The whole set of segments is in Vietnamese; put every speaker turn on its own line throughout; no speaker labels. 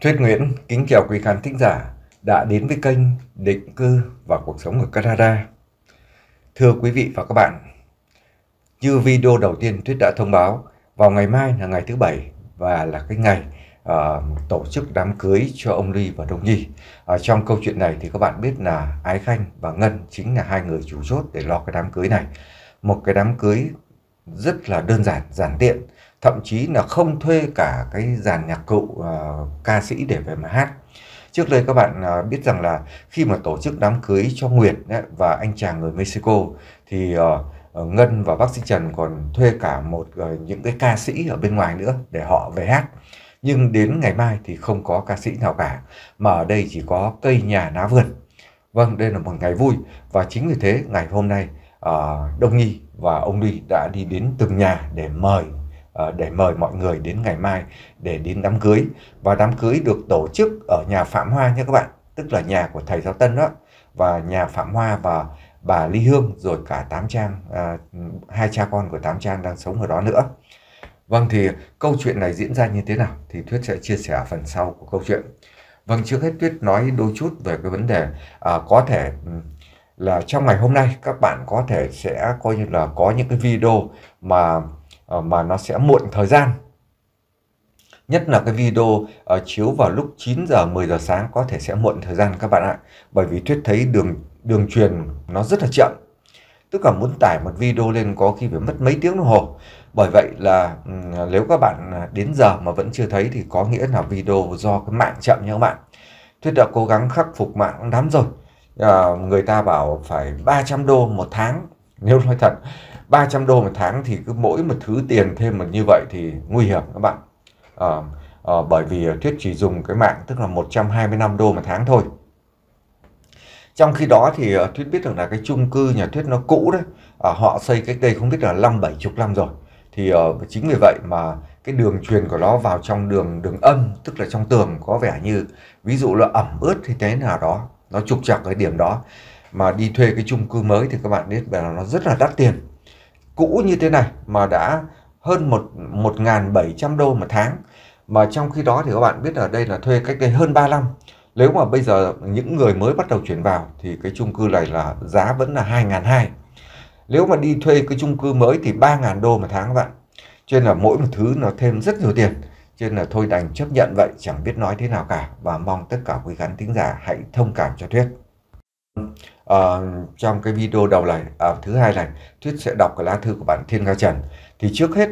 Thuyết Nguyễn kính chào quý khán thính giả đã đến với kênh Định cư và cuộc sống ở Canada. Thưa quý vị và các bạn, như video đầu tiên Thuyết đã thông báo, vào ngày mai là ngày thứ Bảy và là cái ngày uh, tổ chức đám cưới cho ông Ly và Đông Nhi. Ở ờ, uh, trong câu chuyện này thì các bạn biết là Ái Khanh và Ngân chính là hai người chủ chốt để lo cái đám cưới này. Một cái đám cưới rất là đơn giản, giản tiện thậm chí là không thuê cả cái dàn nhạc cụ uh, ca sĩ để về mà hát trước đây các bạn uh, biết rằng là khi mà tổ chức đám cưới cho Nguyệt ấy, và anh chàng người Mexico thì uh, Ngân và bác sĩ Trần còn thuê cả một uh, những cái ca sĩ ở bên ngoài nữa để họ về hát nhưng đến ngày mai thì không có ca sĩ nào cả mà ở đây chỉ có cây nhà lá vườn vâng đây là một ngày vui và chính vì thế ngày hôm nay uh, Đông Nhi và ông Ly đã đi đến từng nhà để mời Ờ, để mời mọi người đến ngày mai để đến đám cưới và đám cưới được tổ chức ở nhà Phạm Hoa nha các bạn tức là nhà của thầy Giáo Tân đó và nhà Phạm Hoa và bà Ly Hương rồi cả Tám Trang à, hai cha con của Tám Trang đang sống ở đó nữa Vâng thì câu chuyện này diễn ra như thế nào thì Thuyết sẽ chia sẻ phần sau của câu chuyện Vâng trước hết Tuyết nói đôi chút về cái vấn đề à, có thể ừ, là trong ngày hôm nay các bạn có thể sẽ coi như là có những cái video mà Ờ, mà nó sẽ muộn thời gian nhất là cái video uh, chiếu vào lúc 9 giờ 10 giờ sáng có thể sẽ muộn thời gian các bạn ạ bởi vì thuyết thấy đường đường truyền nó rất là chậm tức là muốn tải một video lên có khi phải mất mấy tiếng đồng hồ bởi vậy là ừ, nếu các bạn à, đến giờ mà vẫn chưa thấy thì có nghĩa là video do cái mạng chậm nha các bạn thuyết đã cố gắng khắc phục mạng lắm rồi uh, người ta bảo phải 300 đô một tháng nếu nói thật 300 đô một tháng thì cứ mỗi một thứ tiền thêm một như vậy thì nguy hiểm các bạn à, à, bởi vì Thuyết chỉ dùng cái mạng tức là 125 đô một tháng thôi trong khi đó thì ờ, Thuyết biết được là cái chung cư nhà Thuyết nó cũ đấy à, họ xây cách đây không biết là năm bảy chục năm rồi thì uh, chính vì vậy mà cái đường truyền của nó vào trong đường đường âm tức là trong tường có vẻ như ví dụ là ẩm ướt thì thế nào đó nó trục trặc cái điểm đó mà đi thuê cái chung cư mới thì các bạn biết là nó rất là đắt tiền cũ như thế này mà đã hơn 1 1.700 đô một tháng. Mà trong khi đó thì các bạn biết ở đây là thuê cách đây hơn 3 năm. Nếu mà bây giờ những người mới bắt đầu chuyển vào thì cái chung cư này là giá vẫn là 2.200. Nếu mà đi thuê cái chung cư mới thì 3.000 đô một tháng các bạn. Cho nên là mỗi một thứ nó thêm rất nhiều tiền. Cho nên là thôi đành chấp nhận vậy, chẳng biết nói thế nào cả. Và mong tất cả quý khán thính giả hãy thông cảm cho Thuyết uh, trong cái video đầu này à, thứ hai này thuyết sẽ đọc cái lá thư của bạn Thiên Nga Trần thì trước hết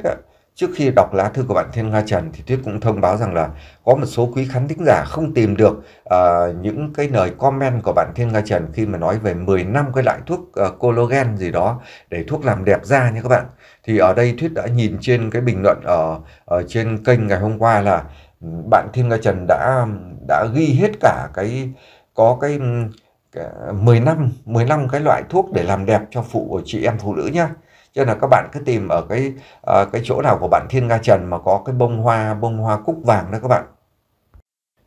trước khi đọc lá thư của bạn Thiên Nga Trần thì thuyết cũng thông báo rằng là có một số quý khán thính giả không tìm được uh, những cái lời comment của bạn Thiên Nga Trần khi mà nói về 10 năm cái loại thuốc uh, collagen gì đó để thuốc làm đẹp da nha các bạn. Thì ở đây thuyết đã nhìn trên cái bình luận ở, ở trên kênh ngày hôm qua là ừ, bạn Thiên Nga Trần đã đã ghi hết cả cái có cái năm, 15 năm cái loại thuốc để làm đẹp cho phụ của chị em phụ nữ nhá. Cho nên là các bạn cứ tìm ở cái uh, cái chỗ nào của bạn Thiên Nga Trần mà có cái bông hoa bông hoa cúc vàng đó các bạn.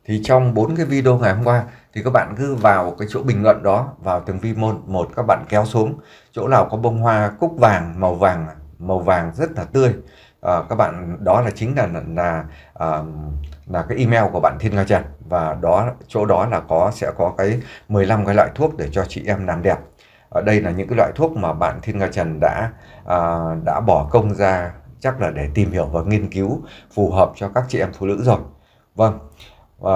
Thì trong bốn cái video ngày hôm qua thì các bạn cứ vào cái chỗ bình luận đó, vào từng video môn một các bạn kéo xuống chỗ nào có bông hoa cúc vàng màu vàng màu vàng rất là tươi. Uh, các bạn đó là chính là là là, uh, là cái email của bạn Thiên Nga Trần và đó chỗ đó là có sẽ có cái 15 cái loại thuốc để cho chị em làm đẹp ở đây là những cái loại thuốc mà bạn Thiên Nga Trần đã à, đã bỏ công ra chắc là để tìm hiểu và nghiên cứu phù hợp cho các chị em phụ nữ rồi vâng à,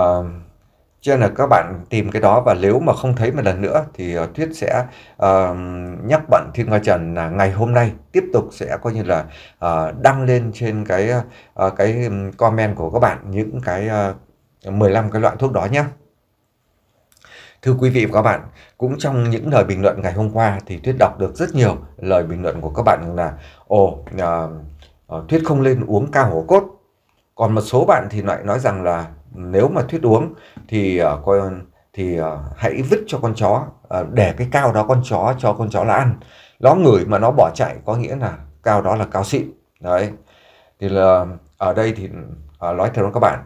cho nên là các bạn tìm cái đó và nếu mà không thấy một lần nữa thì à, thuyết sẽ uh, nhắc bạn Thiên nga Trần là ngày hôm nay tiếp tục sẽ coi như là uh, đăng lên trên cái uh, cái comment của các bạn những cái uh, 15 cái loại thuốc đó nhé. Thưa quý vị và các bạn, cũng trong những lời bình luận ngày hôm qua thì Thuyết đọc được rất nhiều lời bình luận của các bạn là Ồ, à, à, Tuyết không lên uống cao hổ cốt. Còn một số bạn thì lại nói rằng là nếu mà Thuyết uống thì uh, con thì uh, hãy vứt cho con chó uh, để cái cao đó con chó cho con chó là ăn. Nó ngửi mà nó bỏ chạy có nghĩa là cao đó là cao xịn. Đấy. Thì là ở đây thì uh, nói theo các bạn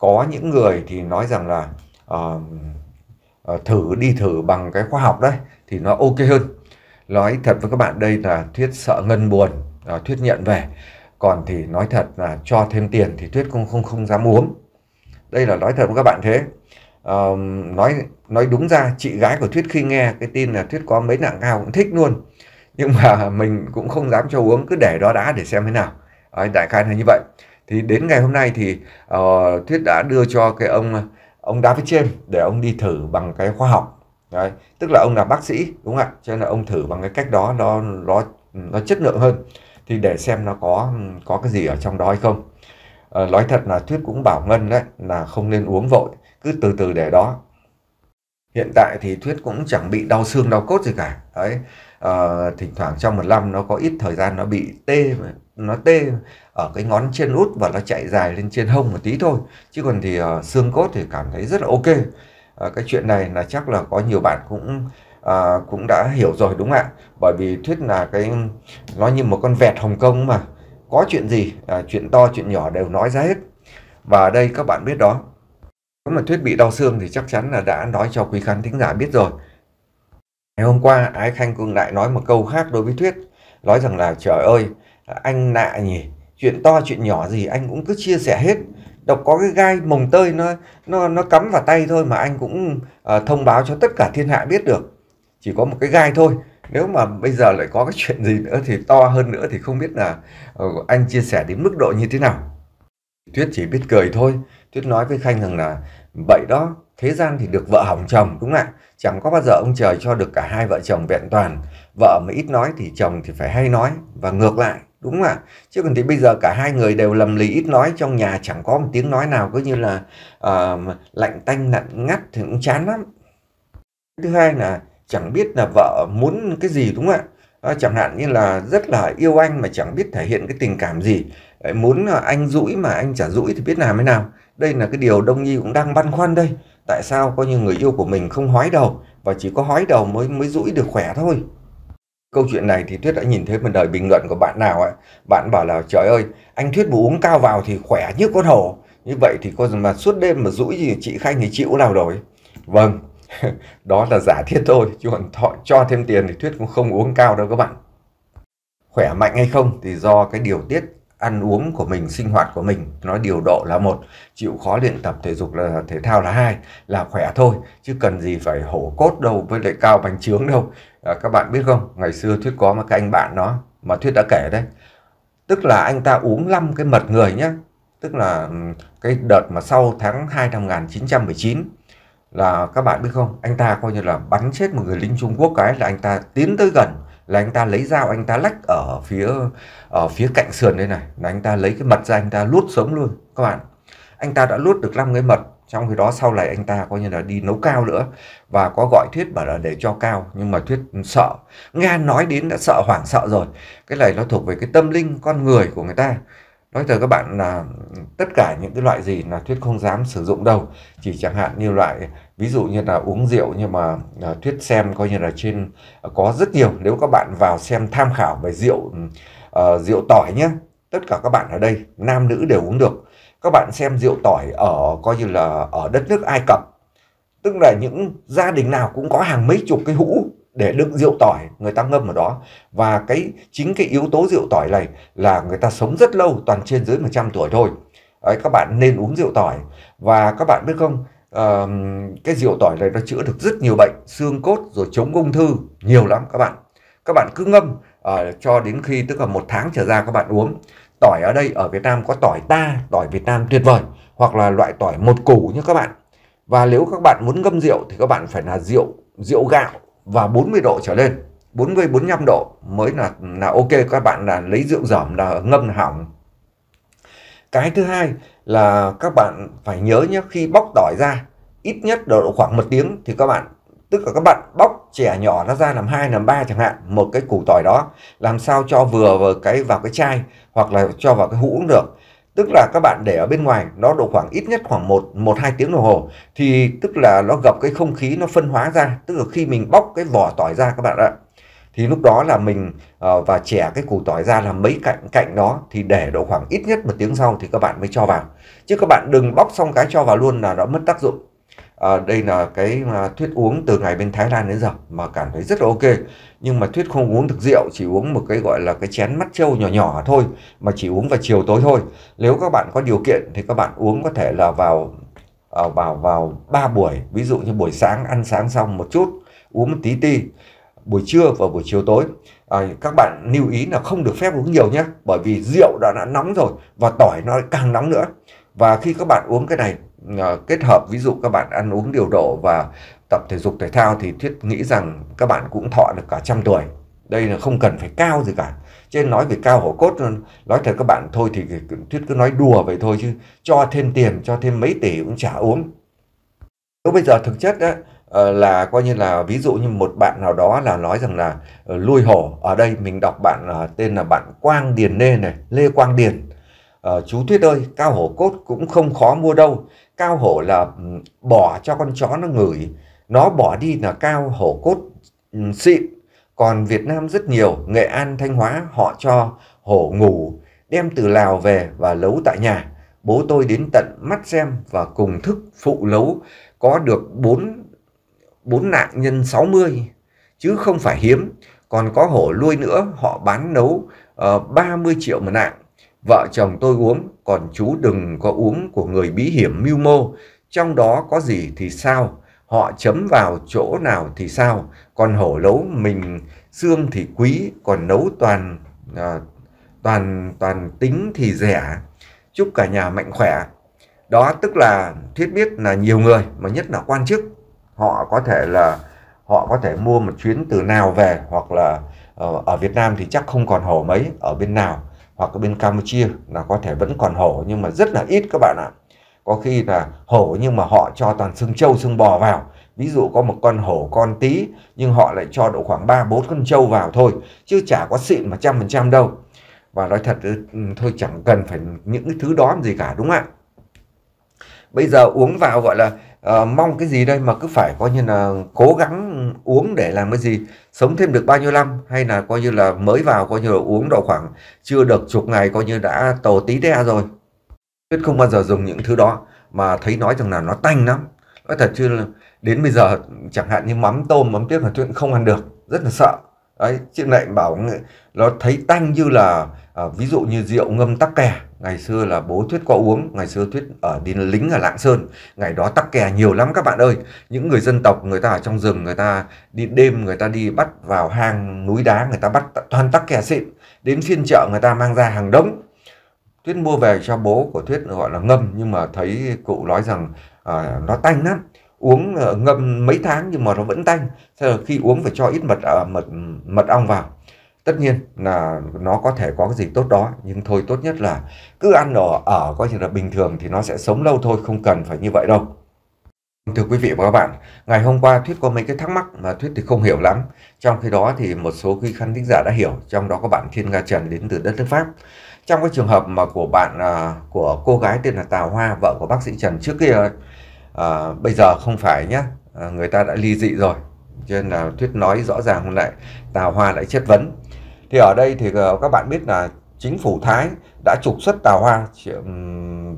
có những người thì nói rằng là uh, thử đi thử bằng cái khoa học đấy thì nó ok hơn nói thật với các bạn đây là thuyết sợ ngân buồn uh, thuyết nhận về còn thì nói thật là cho thêm tiền thì thuyết cũng không không dám uống đây là nói thật với các bạn thế uh, nói nói đúng ra chị gái của thuyết khi nghe cái tin là thuyết có mấy nặng cao cũng thích luôn nhưng mà mình cũng không dám cho uống cứ để đó đã để xem thế nào Đấy, đại khái là như vậy thì đến ngày hôm nay thì uh, thuyết đã đưa cho cái ông ông David James để ông đi thử bằng cái khoa học Đấy, tức là ông là bác sĩ đúng không ạ cho nên là ông thử bằng cái cách đó nó nó nó chất lượng hơn thì để xem nó có có cái gì ở trong đó hay không à, nói thật là thuyết cũng bảo ngân đấy là không nên uống vội cứ từ từ để đó hiện tại thì thuyết cũng chẳng bị đau xương đau cốt gì cả đấy uh, thỉnh thoảng trong một năm nó có ít thời gian nó bị tê nó tê ở cái ngón trên út và nó chạy dài lên trên hông một tí thôi chứ còn thì uh, xương cốt thì cảm thấy rất là ok uh, cái chuyện này là chắc là có nhiều bạn cũng uh, cũng đã hiểu rồi đúng không ạ bởi vì thuyết là cái nó như một con vẹt hồng kông mà có chuyện gì uh, chuyện to chuyện nhỏ đều nói ra hết và ở đây các bạn biết đó nếu mà thuyết bị đau xương thì chắc chắn là đã nói cho quý khán thính giả biết rồi Ngày hôm qua Ái Khanh Cương lại nói một câu khác đối với Thuyết, nói rằng là trời ơi, anh nạ nhỉ, chuyện to chuyện nhỏ gì anh cũng cứ chia sẻ hết. Độc có cái gai mồng tơi nó nó nó cắm vào tay thôi mà anh cũng uh, thông báo cho tất cả thiên hạ biết được. Chỉ có một cái gai thôi. Nếu mà bây giờ lại có cái chuyện gì nữa thì to hơn nữa thì không biết là uh, anh chia sẻ đến mức độ như thế nào. Tuyết chỉ biết cười thôi. Tuyết nói với Khanh rằng là vậy đó, thế gian thì được vợ hỏng chồng đúng không ạ chẳng có bao giờ ông trời cho được cả hai vợ chồng vẹn toàn vợ mà ít nói thì chồng thì phải hay nói và ngược lại đúng không ạ chứ còn thì bây giờ cả hai người đều lầm lì ít nói trong nhà chẳng có một tiếng nói nào cứ như là uh, lạnh tanh nặng ngắt thì cũng chán lắm thứ hai là chẳng biết là vợ muốn cái gì đúng không ạ ờ, chẳng hạn như là rất là yêu anh mà chẳng biết thể hiện cái tình cảm gì ờ, muốn ờ, anh rũi mà anh chả rũi thì biết làm thế nào đây là cái điều đông nhi cũng đang băn khoăn đây tại sao coi như người yêu của mình không hói đầu và chỉ có hói đầu mới mới rũi được khỏe thôi câu chuyện này thì tuyết đã nhìn thấy một đời bình luận của bạn nào ấy, bạn bảo là trời ơi anh thuyết bù uống cao vào thì khỏe như con hổ như vậy thì có mà suốt đêm mà rũi gì chị khanh thì chịu nào rồi vâng đó là giả thiết thôi chứ còn thọ cho thêm tiền thì thuyết cũng không uống cao đâu các bạn khỏe mạnh hay không thì do cái điều tiết ăn uống của mình sinh hoạt của mình nói điều độ là một chịu khó luyện tập thể dục là thể thao là hai là khỏe thôi chứ cần gì phải hổ cốt đâu với lại cao bánh trướng đâu à, các bạn biết không ngày xưa thuyết có một cái anh bạn nó, mà thuyết đã kể đấy tức là anh ta uống năm cái mật người nhé, tức là ừ, cái đợt mà sau tháng 2 năm 1919 là các bạn biết không anh ta coi như là bắn chết một người lính Trung Quốc cái là anh ta tiến tới gần là anh ta lấy dao anh ta lách ở phía ở phía cạnh sườn đây này là anh ta lấy cái mật ra anh ta lút sống luôn các bạn anh ta đã lút được 5 cái mật trong khi đó sau này anh ta coi như là đi nấu cao nữa và có gọi thuyết bảo là để cho cao nhưng mà thuyết sợ nghe nói đến đã sợ hoảng sợ rồi cái này nó thuộc về cái tâm linh con người của người ta nói thật các bạn là tất cả những cái loại gì là thuyết không dám sử dụng đâu chỉ chẳng hạn như loại ví dụ như là uống rượu nhưng mà à, Tuyết xem coi như là trên à, có rất nhiều nếu các bạn vào xem tham khảo về rượu à, rượu tỏi nhé tất cả các bạn ở đây nam nữ đều uống được các bạn xem rượu tỏi ở coi như là ở đất nước Ai Cập tức là những gia đình nào cũng có hàng mấy chục cái hũ để đựng rượu tỏi người ta ngâm ở đó và cái chính cái yếu tố rượu tỏi này là người ta sống rất lâu toàn trên dưới 100 tuổi thôi Đấy, các bạn nên uống rượu tỏi và các bạn biết không uh, cái rượu tỏi này nó chữa được rất nhiều bệnh xương cốt rồi chống ung thư nhiều lắm các bạn các bạn cứ ngâm uh, cho đến khi tức là một tháng trở ra các bạn uống tỏi ở đây ở Việt Nam có tỏi ta tỏi Việt Nam tuyệt vời hoặc là loại tỏi một củ như các bạn và nếu các bạn muốn ngâm rượu thì các bạn phải là rượu rượu gạo và 40 độ trở lên 40 45 độ mới là là ok các bạn là lấy rượu dởm là ngâm hỏng cái thứ hai là các bạn phải nhớ nhé khi bóc tỏi ra ít nhất độ khoảng một tiếng thì các bạn tức là các bạn bóc chẻ nhỏ nó ra làm hai làm ba chẳng hạn một cái củ tỏi đó làm sao cho vừa vào cái vào cái chai hoặc là cho vào cái hũ cũng được tức là các bạn để ở bên ngoài nó độ khoảng ít nhất khoảng một một hai tiếng đồng hồ thì tức là nó gặp cái không khí nó phân hóa ra tức là khi mình bóc cái vỏ tỏi ra các bạn ạ thì lúc đó là mình uh, và trẻ cái củ tỏi ra là mấy cạnh cạnh đó thì để độ khoảng ít nhất một tiếng sau thì các bạn mới cho vào chứ các bạn đừng bóc xong cái cho vào luôn là nó mất tác dụng à, đây là cái à, thuyết uống từ ngày bên Thái Lan đến giờ mà cảm thấy rất là ok nhưng mà thuyết không uống thực rượu chỉ uống một cái gọi là cái chén mắt trâu nhỏ nhỏ thôi mà chỉ uống vào chiều tối thôi nếu các bạn có điều kiện thì các bạn uống có thể là vào à, vào vào ba buổi ví dụ như buổi sáng ăn sáng xong một chút uống một tí ti buổi trưa và buổi chiều tối à, các bạn lưu ý là không được phép uống nhiều nhé bởi vì rượu đã, đã nóng rồi và tỏi nó càng nóng nữa và khi các bạn uống cái này à, kết hợp ví dụ các bạn ăn uống điều độ và tập thể dục thể thao thì thuyết nghĩ rằng các bạn cũng thọ được cả trăm tuổi đây là không cần phải cao gì cả trên nói về cao hổ cốt nói thật các bạn thôi thì thuyết cứ nói đùa vậy thôi chứ cho thêm tiền cho thêm mấy tỷ cũng chả uống nếu bây giờ thực chất đó, Ờ, là coi như là ví dụ như một bạn nào đó là nói rằng là ờ, lui hổ ở đây mình đọc bạn ờ, tên là bạn Quang Điền Nê này Lê Quang Điền Uh, chú Thuyết ơi, cao hổ cốt cũng không khó mua đâu. Cao hổ là bỏ cho con chó nó ngửi. Nó bỏ đi là cao hổ cốt xịn. Còn Việt Nam rất nhiều, Nghệ An, Thanh Hóa họ cho hổ ngủ, đem từ Lào về và lấu tại nhà. Bố tôi đến tận mắt xem và cùng thức phụ lấu có được bốn bốn nạng nhân 60 chứ không phải hiếm còn có hổ nuôi nữa họ bán nấu uh, ờ, 30 triệu một nạng vợ chồng tôi uống còn chú đừng có uống của người bí hiểm mưu mô trong đó có gì thì sao họ chấm vào chỗ nào thì sao còn hổ lấu mình xương thì quý còn nấu toàn uh, toàn toàn tính thì rẻ chúc cả nhà mạnh khỏe đó tức là thuyết biết là nhiều người mà nhất là quan chức họ có thể là họ có thể mua một chuyến từ nào về hoặc là ờ, ở Việt Nam thì chắc không còn hổ mấy ở bên nào hoặc ở bên Campuchia là có thể vẫn còn hổ nhưng mà rất là ít các bạn ạ có khi là hổ nhưng mà họ cho toàn xương trâu xương bò vào ví dụ có một con hổ con tí nhưng họ lại cho độ khoảng 3 bốn con trâu vào thôi chứ chả có xịn mà trăm phần trăm đâu và nói thật ừ, ừ, thôi chẳng cần phải những cái thứ đó gì cả đúng không ạ bây giờ uống vào gọi là Ờ, mong cái gì đây mà cứ phải coi như là cố gắng uống để làm cái gì sống thêm được bao nhiêu năm hay là coi như là mới vào coi như là uống độ khoảng chưa được chục ngày coi như đã tổ tí đe rồi biết không bao giờ dùng những thứ đó mà thấy nói rằng là nó tanh lắm nói thật chứ đến bây giờ chẳng hạn như mắm tôm mắm tiết là chuyện không ăn được rất là sợ đấy chị lại bảo nó thấy tanh như là à, ví dụ như rượu ngâm tắc kè ngày xưa là bố thuyết có uống ngày xưa thuyết ở đi lính ở lạng sơn ngày đó tắc kè nhiều lắm các bạn ơi những người dân tộc người ta ở trong rừng người ta đi đêm người ta đi bắt vào hang núi đá người ta bắt toàn tắc kè xịn đến phiên chợ người ta mang ra hàng đống thuyết mua về cho bố của thuyết gọi là ngâm nhưng mà thấy cụ nói rằng à, nó tanh lắm uống ờ, ngâm mấy tháng nhưng mà nó vẫn tanh thế là khi uống phải cho ít mật à, mật mật ong vào tất nhiên là nó có thể có cái gì tốt đó nhưng thôi tốt nhất là cứ ăn ở ở coi như là bình thường thì nó sẽ sống lâu thôi không cần phải như vậy đâu Thưa quý vị và các bạn, ngày hôm qua Thuyết có mấy cái thắc mắc mà Thuyết thì không hiểu lắm. Trong khi đó thì một số quý khán thính giả đã hiểu, trong đó có bạn Thiên Nga Trần đến từ đất nước Pháp. Trong cái trường hợp mà của bạn à, của cô gái tên là Tào Hoa, vợ của bác sĩ Trần trước kia à, bây giờ không phải nhá à, người ta đã ly dị rồi cho nên là thuyết nói rõ ràng hôm nay tào hoa lại chất vấn thì ở đây thì ờ, các bạn biết là chính phủ thái đã trục xuất tào hoa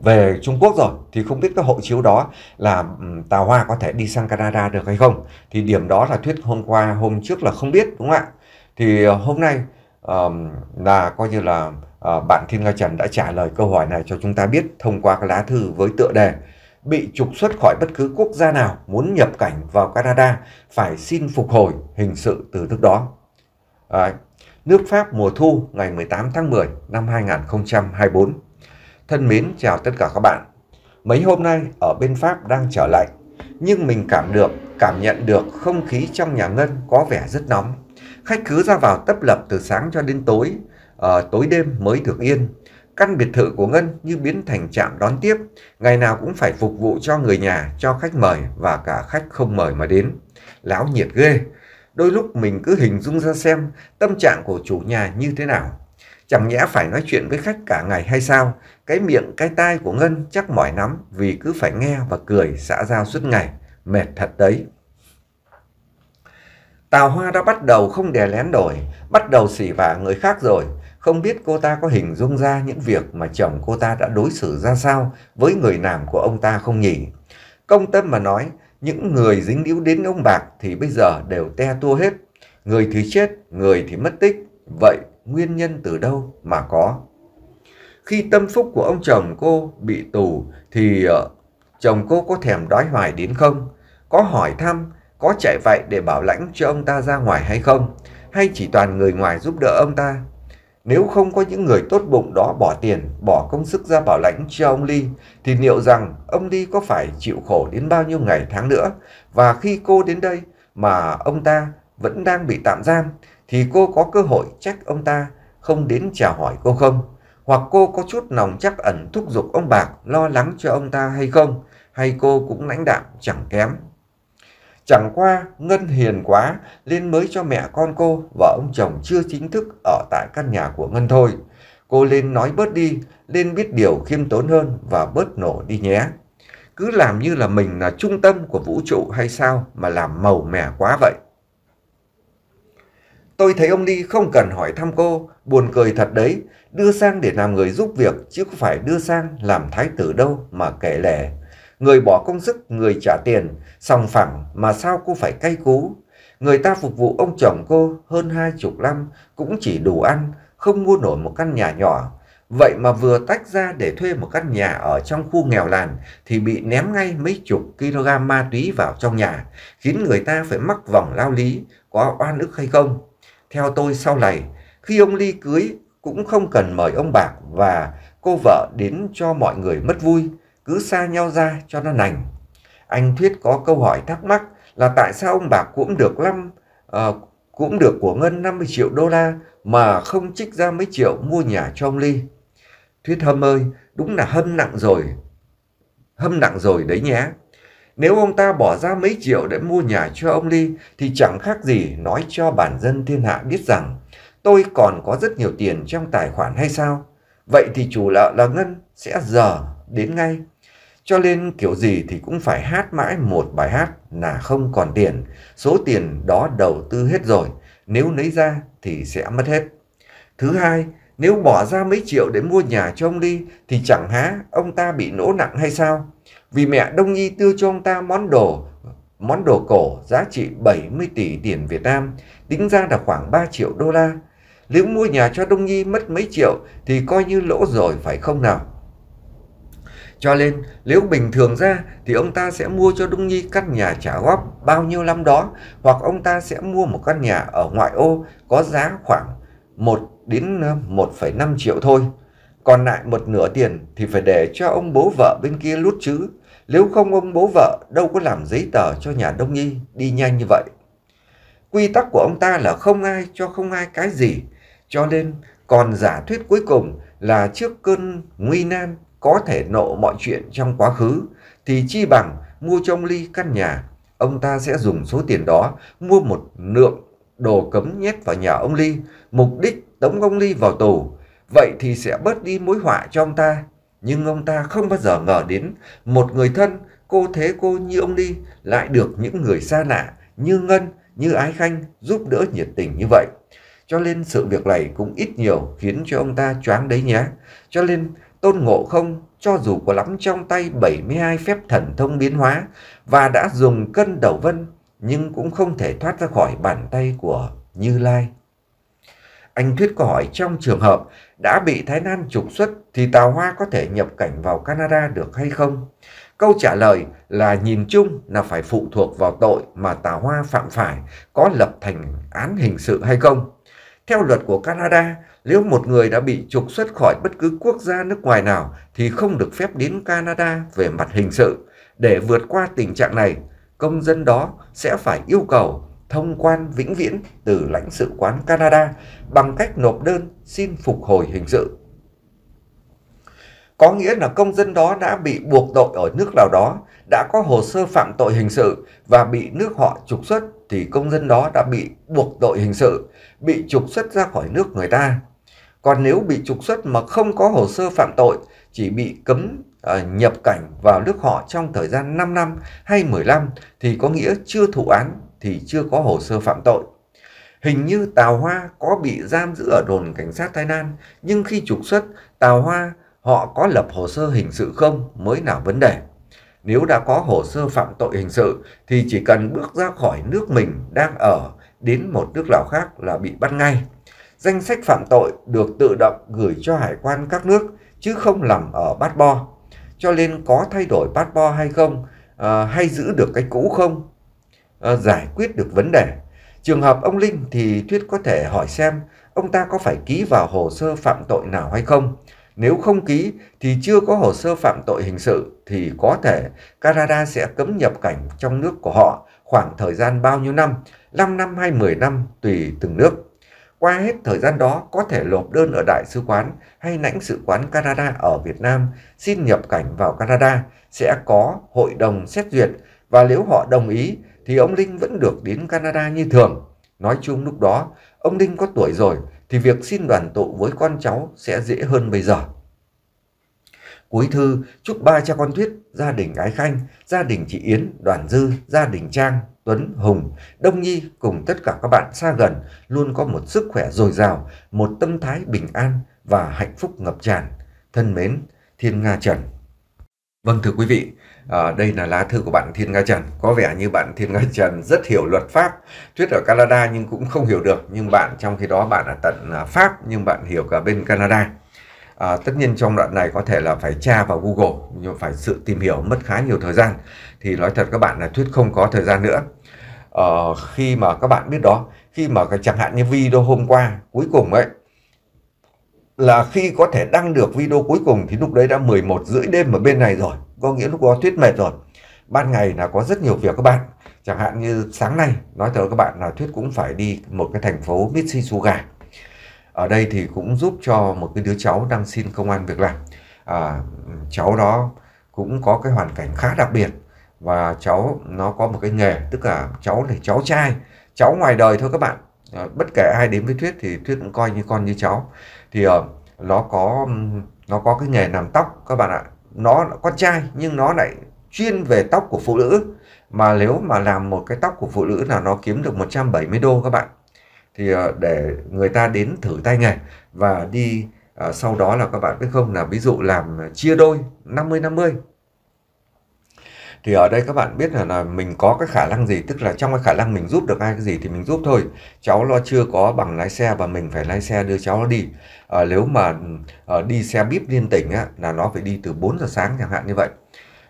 về trung quốc rồi thì không biết cái hộ chiếu đó là tào hoa có thể đi sang canada được hay không thì điểm đó là thuyết hôm qua hôm trước là không biết đúng không ạ thì hôm nay um, là coi như là uh, bạn Thiên Nga Trần đã trả lời câu hỏi này cho chúng ta biết thông qua cái lá thư với tựa đề bị trục xuất khỏi bất cứ quốc gia nào muốn nhập cảnh vào Canada phải xin phục hồi hình sự từ nước đó. À, nước Pháp mùa thu ngày 18 tháng 10 năm 2024. Thân mến chào tất cả các bạn. Mấy hôm nay ở bên Pháp đang trở lạnh, nhưng mình cảm được, cảm nhận được không khí trong nhà ngân có vẻ rất nóng. Khách cứ ra vào tấp lập từ sáng cho đến tối, à, tối đêm mới được yên Căn biệt thự của Ngân như biến thành trạm đón tiếp, ngày nào cũng phải phục vụ cho người nhà, cho khách mời và cả khách không mời mà đến. Láo nhiệt ghê, đôi lúc mình cứ hình dung ra xem tâm trạng của chủ nhà như thế nào. Chẳng nhẽ phải nói chuyện với khách cả ngày hay sao, cái miệng cái tai của Ngân chắc mỏi lắm vì cứ phải nghe và cười xã giao suốt ngày, mệt thật đấy. Tào Hoa đã bắt đầu không đè lén nổi, bắt đầu xỉ vả người khác rồi. Không biết cô ta có hình dung ra những việc mà chồng cô ta đã đối xử ra sao với người làm của ông ta không nhỉ? Công tâm mà nói, những người dính líu đến ông Bạc thì bây giờ đều te tua hết. Người thì chết, người thì mất tích. Vậy nguyên nhân từ đâu mà có? Khi tâm phúc của ông chồng cô bị tù thì ờ, chồng cô có thèm đói hoài đến không? Có hỏi thăm có chạy vậy để bảo lãnh cho ông ta ra ngoài hay không, hay chỉ toàn người ngoài giúp đỡ ông ta. Nếu không có những người tốt bụng đó bỏ tiền, bỏ công sức ra bảo lãnh cho ông Ly, thì liệu rằng ông Ly có phải chịu khổ đến bao nhiêu ngày tháng nữa? Và khi cô đến đây mà ông ta vẫn đang bị tạm giam, thì cô có cơ hội trách ông ta không đến chào hỏi cô không? Hoặc cô có chút lòng chắc ẩn thúc giục ông Bạc lo lắng cho ông ta hay không? Hay cô cũng lãnh đạm chẳng kém? Chẳng qua Ngân hiền quá nên mới cho mẹ con cô và ông chồng chưa chính thức ở tại căn nhà của Ngân thôi. Cô lên nói bớt đi, nên biết điều khiêm tốn hơn và bớt nổ đi nhé. Cứ làm như là mình là trung tâm của vũ trụ hay sao mà làm màu mè quá vậy. Tôi thấy ông đi không cần hỏi thăm cô, buồn cười thật đấy, đưa sang để làm người giúp việc chứ không phải đưa sang làm thái tử đâu mà kể lể người bỏ công sức, người trả tiền, sòng phẳng mà sao cô phải cay cú. Người ta phục vụ ông chồng cô hơn hai chục năm cũng chỉ đủ ăn, không mua nổi một căn nhà nhỏ. Vậy mà vừa tách ra để thuê một căn nhà ở trong khu nghèo làn thì bị ném ngay mấy chục kg ma túy vào trong nhà, khiến người ta phải mắc vòng lao lý, có oan ức hay không. Theo tôi sau này, khi ông Ly cưới cũng không cần mời ông Bạc và cô vợ đến cho mọi người mất vui cứ xa nhau ra cho nó nành anh thuyết có câu hỏi thắc mắc là tại sao ông bà cũng được năm uh, ờ, cũng được của ngân 50 triệu đô la mà không trích ra mấy triệu mua nhà cho ông ly thuyết hâm ơi đúng là hâm nặng rồi hâm nặng rồi đấy nhé nếu ông ta bỏ ra mấy triệu để mua nhà cho ông ly thì chẳng khác gì nói cho bản dân thiên hạ biết rằng tôi còn có rất nhiều tiền trong tài khoản hay sao vậy thì chủ nợ là ngân sẽ giờ đến ngay cho nên kiểu gì thì cũng phải hát mãi một bài hát là không còn tiền, số tiền đó đầu tư hết rồi, nếu lấy ra thì sẽ mất hết. Thứ hai, nếu bỏ ra mấy triệu để mua nhà cho ông Ly thì chẳng há ông ta bị nỗ nặng hay sao? Vì mẹ Đông Nhi đưa cho ông ta món đồ món đồ cổ giá trị 70 tỷ tiền Việt Nam, tính ra là khoảng 3 triệu đô la. Nếu mua nhà cho Đông Nhi mất mấy triệu thì coi như lỗ rồi phải không nào? Cho nên nếu bình thường ra thì ông ta sẽ mua cho Đông Nhi căn nhà trả góp bao nhiêu năm đó hoặc ông ta sẽ mua một căn nhà ở ngoại ô có giá khoảng 1 đến 1,5 ờ, triệu thôi. Còn lại một nửa tiền thì phải để cho ông bố vợ bên kia lút chữ. Nếu không ông bố vợ đâu có làm giấy tờ cho nhà Đông Nhi đi nhanh như vậy. Quy tắc của ông ta là không ai cho không ai cái gì. Cho nên còn giả thuyết cuối cùng là trước cơn nguy nan có thể nộ mọi chuyện trong quá khứ thì chi bằng mua cho ông Ly căn nhà. Ông ta sẽ dùng số tiền đó mua một lượng đồ cấm nhét vào nhà ông Ly, mục đích tống ông Ly vào tù. Vậy thì sẽ bớt đi mối họa cho ông ta. Nhưng ông ta không bao giờ ngờ đến một người thân cô thế cô như ông Ly lại được những người xa lạ như Ngân, như Ái Khanh giúp đỡ nhiệt tình như vậy. Cho nên sự việc này cũng ít nhiều khiến cho ông ta choáng đấy nhé. Cho nên Tôn Ngộ Không cho dù có lắm trong tay 72 phép thần thông biến hóa và đã dùng cân đầu vân nhưng cũng không thể thoát ra khỏi bàn tay của Như Lai. Anh Thuyết có hỏi trong trường hợp đã bị Thái Lan trục xuất thì Tào Hoa có thể nhập cảnh vào Canada được hay không? Câu trả lời là nhìn chung là phải phụ thuộc vào tội mà Tào Hoa phạm phải có lập thành án hình sự hay không. Theo luật của Canada, nếu một người đã bị trục xuất khỏi bất cứ quốc gia nước ngoài nào thì không được phép đến Canada về mặt hình sự. Để vượt qua tình trạng này, công dân đó sẽ phải yêu cầu thông quan vĩnh viễn từ lãnh sự quán Canada bằng cách nộp đơn xin phục hồi hình sự. Có nghĩa là công dân đó đã bị buộc tội ở nước nào đó, đã có hồ sơ phạm tội hình sự và bị nước họ trục xuất thì công dân đó đã bị buộc tội hình sự, bị trục xuất ra khỏi nước người ta. Còn nếu bị trục xuất mà không có hồ sơ phạm tội, chỉ bị cấm uh, nhập cảnh vào nước họ trong thời gian 5 năm hay 15 thì có nghĩa chưa thụ án thì chưa có hồ sơ phạm tội. Hình như Tào Hoa có bị giam giữ ở đồn cảnh sát Thái Lan, nhưng khi trục xuất, Tào Hoa họ có lập hồ sơ hình sự không mới là vấn đề. Nếu đã có hồ sơ phạm tội hình sự thì chỉ cần bước ra khỏi nước mình đang ở đến một nước nào khác là bị bắt ngay. Danh sách phạm tội được tự động gửi cho hải quan các nước chứ không nằm ở bát bo. Cho nên có thay đổi bát bo hay không, à, hay giữ được cái cũ không, à, giải quyết được vấn đề. Trường hợp ông Linh thì Thuyết có thể hỏi xem ông ta có phải ký vào hồ sơ phạm tội nào hay không. Nếu không ký thì chưa có hồ sơ phạm tội hình sự thì có thể Canada sẽ cấm nhập cảnh trong nước của họ khoảng thời gian bao nhiêu năm, 5 năm hay 10 năm tùy từng nước. Qua hết thời gian đó có thể nộp đơn ở Đại sứ quán hay lãnh sự quán Canada ở Việt Nam xin nhập cảnh vào Canada sẽ có hội đồng xét duyệt và nếu họ đồng ý thì ông Linh vẫn được đến Canada như thường. Nói chung lúc đó, ông Linh có tuổi rồi thì việc xin đoàn tụ với con cháu sẽ dễ hơn bây giờ. Cuối thư chúc ba cha con Thuyết, gia đình Ái Khanh, gia đình chị Yến, Đoàn Dư, gia đình Trang, Tuấn, Hùng, Đông Nhi cùng tất cả các bạn xa gần luôn có một sức khỏe dồi dào, một tâm thái bình an và hạnh phúc ngập tràn. Thân mến, Thiên Nga Trần. Vâng thưa quý vị, à, đây là lá thư của bạn Thiên Nga Trần. Có vẻ như bạn Thiên Nga Trần rất hiểu luật pháp. thuyết ở Canada nhưng cũng không hiểu được. Nhưng bạn trong khi đó bạn ở tận à, Pháp nhưng bạn hiểu cả bên Canada. À, tất nhiên trong đoạn này có thể là phải tra vào Google nhưng phải sự tìm hiểu mất khá nhiều thời gian thì nói thật các bạn là thuyết không có thời gian nữa à, khi mà các bạn biết đó khi mà cái chẳng hạn như video hôm qua cuối cùng ấy là khi có thể đăng được video cuối cùng thì lúc đấy đã 11 rưỡi đêm ở bên này rồi có nghĩa lúc đó thuyết mệt rồi ban ngày là có rất nhiều việc các bạn chẳng hạn như sáng nay nói thật các bạn là thuyết cũng phải đi một cái thành phố Mitsisuga ở đây thì cũng giúp cho một cái đứa cháu đang xin công an việc làm à, cháu đó cũng có cái hoàn cảnh khá đặc biệt và cháu nó có một cái nghề tức là cháu là cháu trai cháu ngoài đời thôi các bạn à, bất kể ai đến với thuyết thì thuyết cũng coi như con như cháu thì à, nó có nó có cái nghề làm tóc các bạn ạ nó con trai nhưng nó lại chuyên về tóc của phụ nữ mà nếu mà làm một cái tóc của phụ nữ là nó kiếm được 170 đô các bạn thì ờ, để người ta đến thử tay nghề và đi ờ, sau đó là các bạn biết không là ví dụ làm chia đôi 50 50 thì ở đây các bạn biết là, là mình có cái khả năng gì tức là trong cái khả năng mình giúp được ai cái gì thì mình giúp thôi cháu nó chưa có bằng lái xe và mình phải lái xe đưa cháu nó đi à, nếu mà à, đi xe bíp liên tỉnh á, là nó phải đi từ 4 giờ sáng chẳng hạn như vậy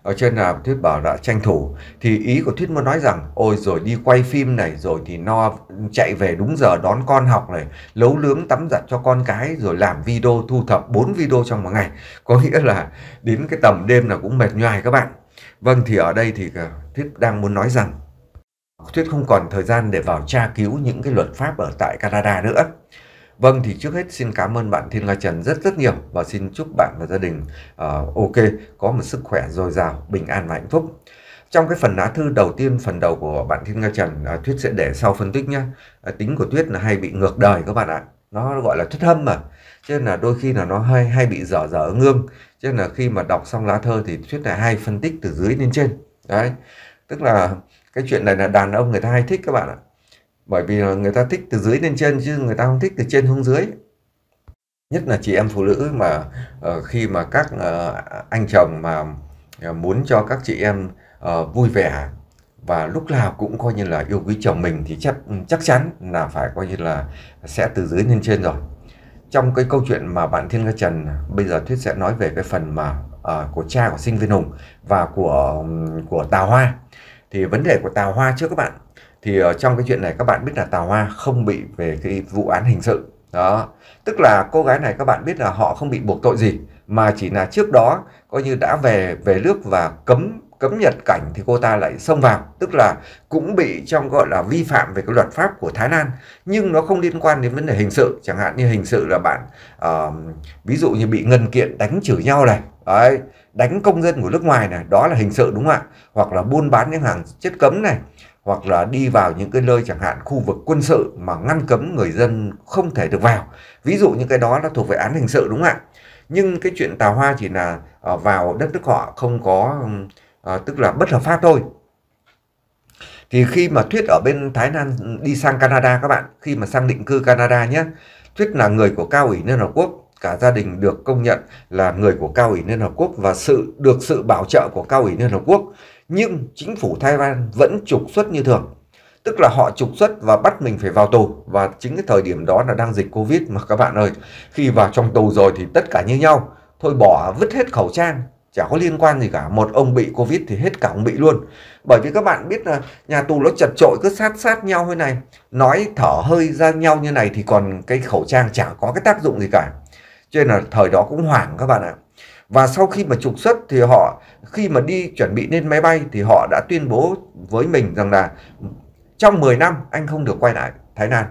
ở trên là thuyết bảo đã tranh thủ thì ý của thuyết muốn nói rằng ôi rồi đi quay phim này rồi thì no chạy về đúng giờ đón con học này lấu lướng tắm giặt cho con cái rồi làm video thu thập 4 video trong một ngày có nghĩa là đến cái tầm đêm là cũng mệt nhoài các bạn vâng thì ở đây thì à, thuyết đang muốn nói rằng thuyết không còn thời gian để vào tra cứu những cái luật pháp ở tại Canada nữa Vâng thì trước hết xin cảm ơn bạn Thiên Nga Trần rất rất nhiều và xin chúc bạn và gia đình uh, ok, có một sức khỏe dồi dào, bình an và hạnh phúc. Trong cái phần lá thư đầu tiên, phần đầu của bạn Thiên Nga Trần, uh, Thuyết sẽ để sau phân tích nhé. Uh, ờ, tính của Thuyết là hay bị ngược đời các bạn ạ. Nó gọi là thuyết hâm mà. Cho nên là đôi khi là nó hay hay bị dở dở ngương. Cho nên là khi mà đọc xong lá thơ thì Thuyết là hay phân tích từ dưới lên trên. Đấy. Tức là cái chuyện này là đàn ông người ta hay thích các bạn ạ bởi vì là người ta thích từ dưới lên trên chứ người ta không thích từ trên xuống dưới nhất là chị em phụ nữ mà uh, khi mà các uh, anh chồng mà ờ, muốn cho các chị em uh, vui vẻ và lúc nào cũng coi như là yêu quý chồng mình thì chắc ừ, chắc chắn là phải coi như là sẽ từ dưới lên trên rồi trong cái câu chuyện mà bạn Thiên Ca Trần bây giờ Thuyết sẽ nói về cái phần mà uh, của cha của sinh viên Hùng và của của Tào Hoa thì vấn đề của Tào Hoa trước các bạn thì ở ờ, trong cái chuyện này các bạn biết là Tào Hoa không bị về cái vụ án hình sự đó tức là cô gái này các bạn biết là họ không bị buộc tội gì mà chỉ là trước đó coi như đã về về nước và cấm cấm nhập cảnh thì cô ta lại xông vào tức là cũng bị trong gọi là vi phạm về cái luật pháp của Thái Lan nhưng nó không liên quan đến vấn đề hình sự chẳng hạn như hình sự là bạn uh, ví dụ như bị ngân kiện đánh chửi nhau này đấy đánh công dân của nước ngoài này đó là hình sự đúng không ạ hoặc là buôn bán những hàng chất cấm này hoặc là đi vào những cái nơi chẳng hạn khu vực quân sự mà ngăn cấm người dân không thể được vào ví dụ như cái đó là thuộc về án hình sự đúng không ạ nhưng cái chuyện tào hoa chỉ là ờ, vào đất nước họ không có ờ, tức là bất hợp pháp thôi thì khi mà thuyết ở bên thái lan đi sang canada các bạn khi mà sang định cư canada nhé thuyết là người của cao ủy liên hợp quốc cả gia đình được công nhận là người của cao ủy liên hợp quốc và sự được sự bảo trợ của cao ủy liên hợp quốc nhưng chính phủ Thái Lan vẫn trục xuất như thường. Tức là họ trục xuất và bắt mình phải vào tù và chính cái thời điểm đó là đang dịch Covid mà các bạn ơi. Khi vào trong tù rồi thì tất cả như nhau, thôi bỏ vứt hết khẩu trang, chả có liên quan gì cả một ông bị covid thì hết cả ông bị luôn bởi vì các bạn biết là nhà tù nó chật trội cứ sát sát nhau như này nói thở hơi ra nhau như này thì còn cái khẩu trang chả có cái tác dụng gì cả cho nên là thời đó cũng hoảng các bạn ạ và sau khi mà trục xuất thì họ khi mà đi chuẩn bị lên máy bay thì họ đã tuyên bố với mình rằng là trong 10 năm anh không được quay lại Thái Lan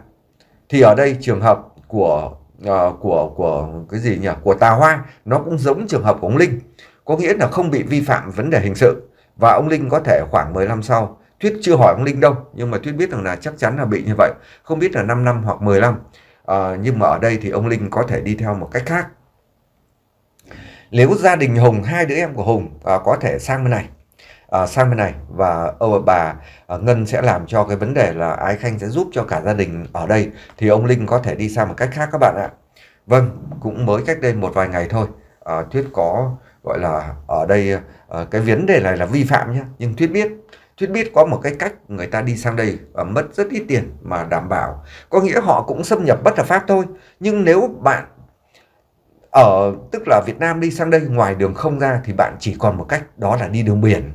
thì ở đây trường hợp của uh, của của cái gì nhỉ của Tà Hoa nó cũng giống trường hợp của ông Linh có nghĩa là không bị vi phạm vấn đề hình sự và ông Linh có thể khoảng 10 năm sau Thuyết chưa hỏi ông Linh đâu nhưng mà Thuyết biết rằng là chắc chắn là bị như vậy không biết là 5 năm hoặc 10 năm à, nhưng mà ở đây thì ông Linh có thể đi theo một cách khác nếu gia đình Hùng hai đứa em của Hùng à, có thể sang bên này à, sang bên này và ông bà à, Ngân sẽ làm cho cái vấn đề là Ái Khanh sẽ giúp cho cả gia đình ở đây thì ông Linh có thể đi sang một cách khác các bạn ạ vâng cũng mới cách đây một vài ngày thôi à, Thuyết có gọi là ở đây à, cái vấn đề này là vi phạm nhé nhưng Thuyết biết Thuyết biết có một cái cách người ta đi sang đây và mất rất ít tiền mà đảm bảo. Có nghĩa họ cũng xâm nhập bất hợp pháp thôi. Nhưng nếu bạn ở ờ, tức là Việt Nam đi sang đây ngoài đường không ra thì bạn chỉ còn một cách đó là đi đường biển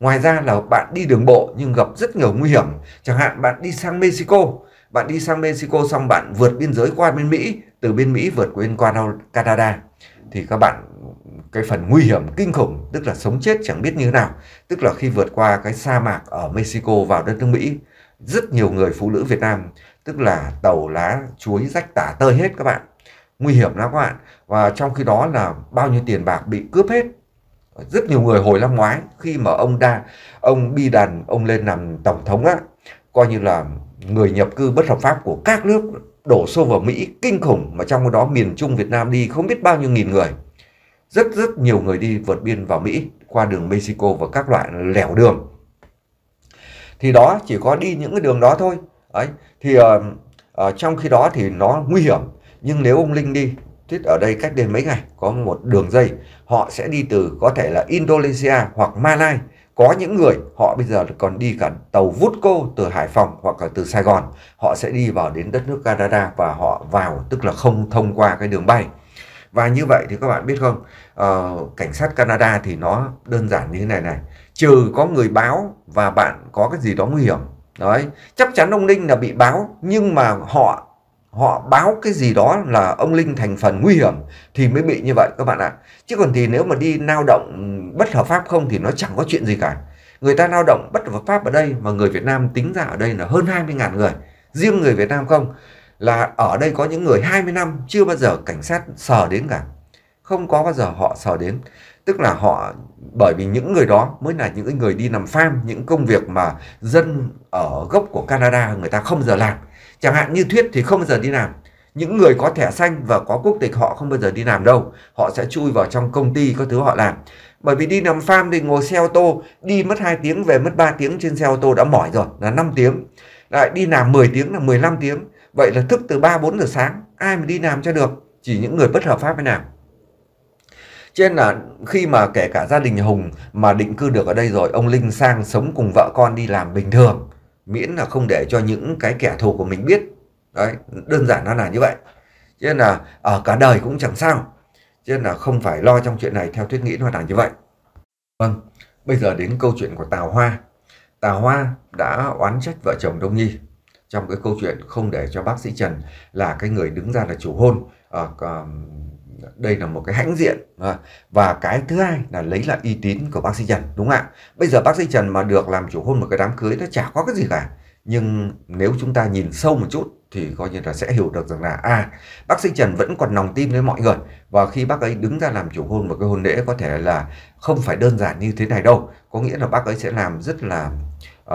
ngoài ra là bạn đi đường bộ nhưng gặp rất nhiều nguy hiểm chẳng hạn bạn đi sang Mexico bạn đi sang Mexico xong bạn vượt biên giới qua bên Mỹ từ bên Mỹ vượt bên qua Canada thì các bạn cái phần nguy hiểm kinh khủng tức là sống chết chẳng biết như thế nào tức là khi vượt qua cái sa mạc ở Mexico vào đất nước Mỹ rất nhiều người phụ nữ Việt Nam tức là tàu lá chuối rách tả tơi hết các bạn nguy hiểm lắm các bạn và trong khi đó là bao nhiêu tiền bạc bị cướp hết rất nhiều người hồi năm ngoái khi mà ông đa ông bi đàn ông lên làm tổng thống á coi như là người nhập cư bất hợp pháp của các nước đổ xô vào Mỹ kinh khủng mà trong đó miền Trung Việt Nam đi không biết bao nhiêu nghìn người rất rất nhiều người đi vượt biên vào Mỹ qua đường Mexico và các loại lẻo đường thì đó chỉ có đi những cái đường đó thôi ấy thì uh, uh, trong khi đó thì nó nguy hiểm nhưng nếu ông Linh đi thuyết ở đây cách đây mấy ngày có một đường dây họ sẽ đi từ có thể là Indonesia hoặc Malai có những người họ bây giờ còn đi cả tàu vút cô từ Hải Phòng hoặc là từ Sài Gòn họ sẽ đi vào đến đất nước Canada và họ vào tức là không thông qua cái đường bay và như vậy thì các bạn biết không ờ, cảnh sát Canada thì nó đơn giản như thế này này trừ có người báo và bạn có cái gì đó nguy hiểm đấy chắc chắn ông Ninh là bị báo nhưng mà họ họ báo cái gì đó là ông linh thành phần nguy hiểm thì mới bị như vậy các bạn ạ chứ còn thì nếu mà đi lao động bất hợp pháp không thì nó chẳng có chuyện gì cả người ta lao động bất hợp pháp ở đây mà người Việt Nam tính ra ở đây là hơn 20.000 người riêng người Việt Nam không là ở đây có những người 20 năm chưa bao giờ cảnh sát sờ đến cả không có bao giờ họ sờ đến tức là họ bởi vì những người đó mới là những người đi làm farm những công việc mà dân ở gốc của Canada người ta không giờ làm chẳng hạn như thuyết thì không giờ đi làm những người có thẻ xanh và có quốc tịch họ không bao giờ đi làm đâu họ sẽ chui vào trong công ty có thứ họ làm bởi vì đi làm farm thì ngồi xe ô tô đi mất 2 tiếng về mất 3 tiếng trên xe ô tô đã mỏi rồi là 5 tiếng lại đi làm 10 tiếng là 15 tiếng vậy là thức từ 3 4 giờ sáng ai mà đi làm cho được chỉ những người bất hợp pháp mới làm cho nên là khi mà kể cả gia đình Hùng mà định cư được ở đây rồi ông Linh sang sống cùng vợ con đi làm bình thường miễn là không để cho những cái kẻ thù của mình biết đấy đơn giản nó là như vậy cho nên là ở cả đời cũng chẳng sao cho nên là không phải lo trong chuyện này theo thuyết nghĩ nó là như vậy vâng bây giờ đến câu chuyện của Tào Hoa Tào Hoa đã oán trách vợ chồng Đông Nhi trong cái câu chuyện không để cho bác sĩ Trần là cái người đứng ra là chủ hôn uh, uh, đây là một cái hãnh diện à, và cái thứ hai là lấy lại uy tín của bác sĩ Trần đúng không ạ bây giờ bác sĩ Trần mà được làm chủ hôn một cái đám cưới nó chả có cái gì cả nhưng nếu chúng ta nhìn sâu một chút thì coi như là sẽ hiểu được rằng là à bác sĩ Trần vẫn còn lòng tin với mọi người và khi bác ấy đứng ra làm chủ hôn một cái hôn lễ có thể là không phải đơn giản như thế này đâu có nghĩa là bác ấy sẽ làm rất là